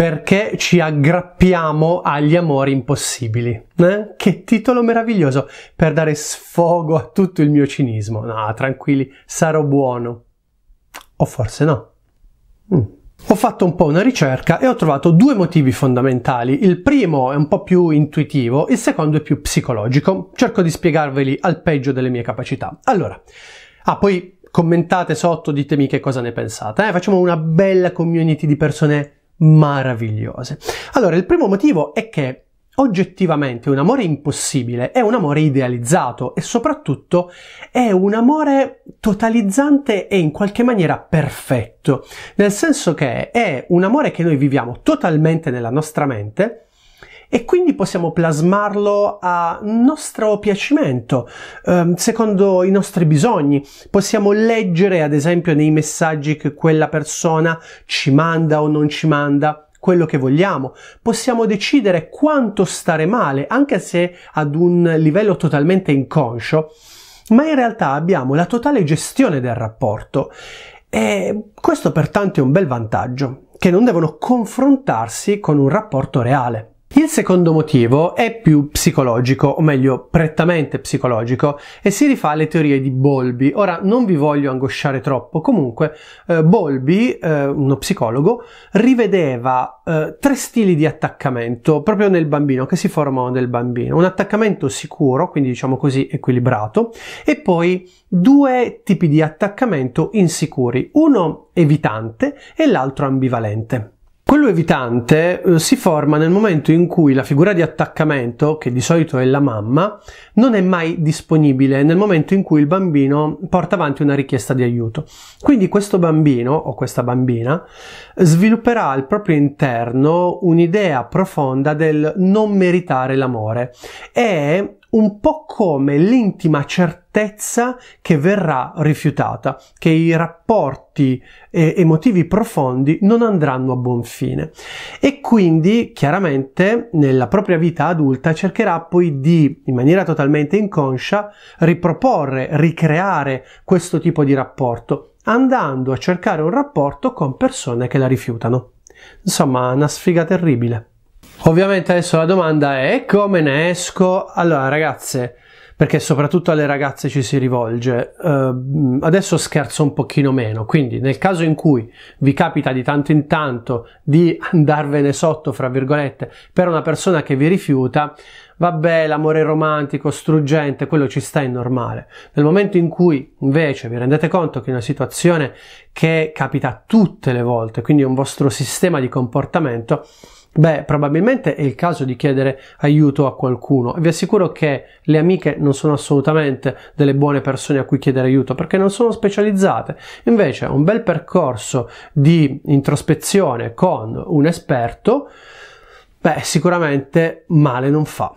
perché ci aggrappiamo agli amori impossibili. Eh? Che titolo meraviglioso per dare sfogo a tutto il mio cinismo. No, tranquilli, sarò buono. O forse no. Mm. Ho fatto un po' una ricerca e ho trovato due motivi fondamentali. Il primo è un po' più intuitivo, il secondo è più psicologico. Cerco di spiegarveli al peggio delle mie capacità. Allora, ah, poi commentate sotto, ditemi che cosa ne pensate. Eh? Facciamo una bella community di persone meravigliose. Allora, il primo motivo è che oggettivamente un amore impossibile è un amore idealizzato e soprattutto è un amore totalizzante e in qualche maniera perfetto, nel senso che è un amore che noi viviamo totalmente nella nostra mente, e quindi possiamo plasmarlo a nostro piacimento, ehm, secondo i nostri bisogni. Possiamo leggere, ad esempio, nei messaggi che quella persona ci manda o non ci manda quello che vogliamo, possiamo decidere quanto stare male, anche se ad un livello totalmente inconscio, ma in realtà abbiamo la totale gestione del rapporto e questo pertanto è un bel vantaggio, che non devono confrontarsi con un rapporto reale. Il secondo motivo è più psicologico, o meglio prettamente psicologico, e si rifà alle teorie di Bolby. Ora non vi voglio angosciare troppo, comunque eh, Bolby, eh, uno psicologo, rivedeva eh, tre stili di attaccamento proprio nel bambino, che si formano nel bambino. Un attaccamento sicuro, quindi diciamo così equilibrato, e poi due tipi di attaccamento insicuri, uno evitante e l'altro ambivalente. Quello evitante eh, si forma nel momento in cui la figura di attaccamento, che di solito è la mamma, non è mai disponibile nel momento in cui il bambino porta avanti una richiesta di aiuto. Quindi questo bambino o questa bambina svilupperà al proprio interno un'idea profonda del non meritare l'amore e un po' come l'intima certezza che verrà rifiutata, che i rapporti eh, emotivi profondi non andranno a buon fine. E quindi chiaramente nella propria vita adulta cercherà poi di, in maniera totalmente inconscia, riproporre, ricreare questo tipo di rapporto, andando a cercare un rapporto con persone che la rifiutano. Insomma, una sfiga terribile. Ovviamente adesso la domanda è come ne esco? Allora ragazze, perché soprattutto alle ragazze ci si rivolge, uh, adesso scherzo un pochino meno, quindi nel caso in cui vi capita di tanto in tanto di andarvene sotto, fra virgolette, per una persona che vi rifiuta, vabbè, l'amore romantico, struggente, quello ci sta in normale. Nel momento in cui invece vi rendete conto che è una situazione che capita tutte le volte, quindi è un vostro sistema di comportamento, Beh, probabilmente è il caso di chiedere aiuto a qualcuno. Vi assicuro che le amiche non sono assolutamente delle buone persone a cui chiedere aiuto perché non sono specializzate. Invece, un bel percorso di introspezione con un esperto, beh, sicuramente male non fa.